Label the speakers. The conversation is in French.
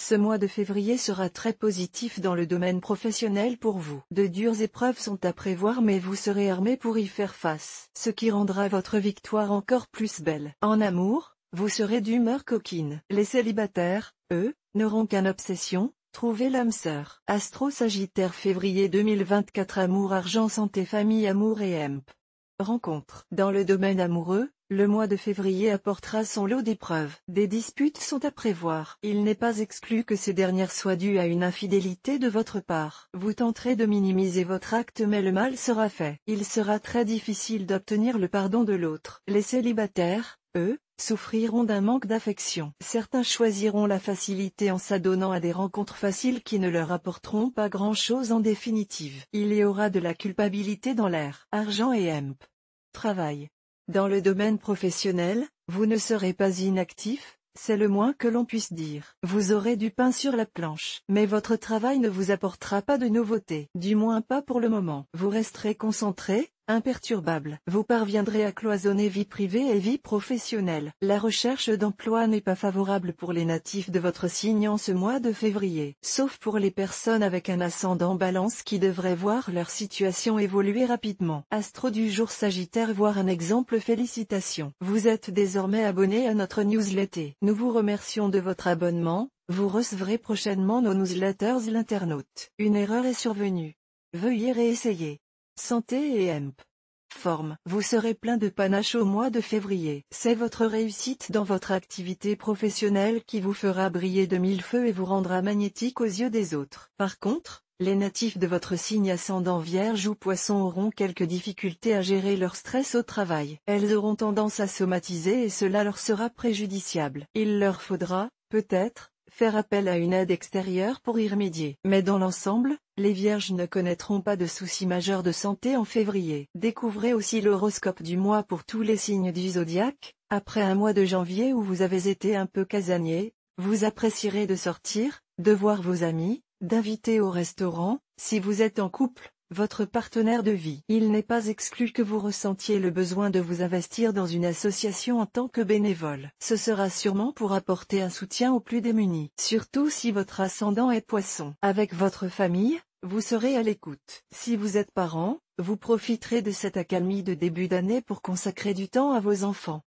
Speaker 1: Ce mois de février sera très positif dans le domaine professionnel pour vous. De dures épreuves sont à prévoir mais vous serez armé pour y faire face, ce qui rendra votre victoire encore plus belle. En amour, vous serez d'humeur coquine. Les célibataires, eux, n'auront qu'une obsession, trouver l'âme sœur. Astro Sagittaire février 2024 Amour argent santé famille amour et EMP. Rencontre. Dans le domaine amoureux, le mois de février apportera son lot d'épreuves. Des disputes sont à prévoir. Il n'est pas exclu que ces dernières soient dues à une infidélité de votre part. Vous tenterez de minimiser votre acte mais le mal sera fait. Il sera très difficile d'obtenir le pardon de l'autre. Les célibataires, eux, souffriront d'un manque d'affection. Certains choisiront la facilité en s'adonnant à des rencontres faciles qui ne leur apporteront pas grand-chose en définitive. Il y aura de la culpabilité dans l'air. Argent et M. Travail. Dans le domaine professionnel, vous ne serez pas inactif, c'est le moins que l'on puisse dire. Vous aurez du pain sur la planche. Mais votre travail ne vous apportera pas de nouveautés. Du moins pas pour le moment. Vous resterez concentré, imperturbable. Vous parviendrez à cloisonner vie privée et vie professionnelle. La recherche d'emploi n'est pas favorable pour les natifs de votre signe en ce mois de février, sauf pour les personnes avec un ascendant balance qui devraient voir leur situation évoluer rapidement. Astro du jour Sagittaire voir un exemple félicitations. Vous êtes désormais abonné à notre newsletter. Nous vous remercions de votre abonnement, vous recevrez prochainement nos newsletters l'internaute. Une erreur est survenue. Veuillez réessayer. Santé et EMP. Forme. Vous serez plein de panache au mois de février. C'est votre réussite dans votre activité professionnelle qui vous fera briller de mille feux et vous rendra magnétique aux yeux des autres. Par contre, les natifs de votre signe ascendant vierge ou poisson auront quelques difficultés à gérer leur stress au travail. Elles auront tendance à somatiser et cela leur sera préjudiciable. Il leur faudra, peut-être, faire appel à une aide extérieure pour y remédier. Mais dans l'ensemble, les vierges ne connaîtront pas de soucis majeurs de santé en février. Découvrez aussi l'horoscope du mois pour tous les signes du zodiaque. Après un mois de janvier où vous avez été un peu casanier, vous apprécierez de sortir, de voir vos amis, d'inviter au restaurant, si vous êtes en couple, votre partenaire de vie. Il n'est pas exclu que vous ressentiez le besoin de vous investir dans une association en tant que bénévole. Ce sera sûrement pour apporter un soutien aux plus démunis, surtout si votre ascendant est poisson. Avec votre famille, vous serez à l'écoute. Si vous êtes parent, vous profiterez de cette accalmie de début d'année pour consacrer du temps à vos enfants.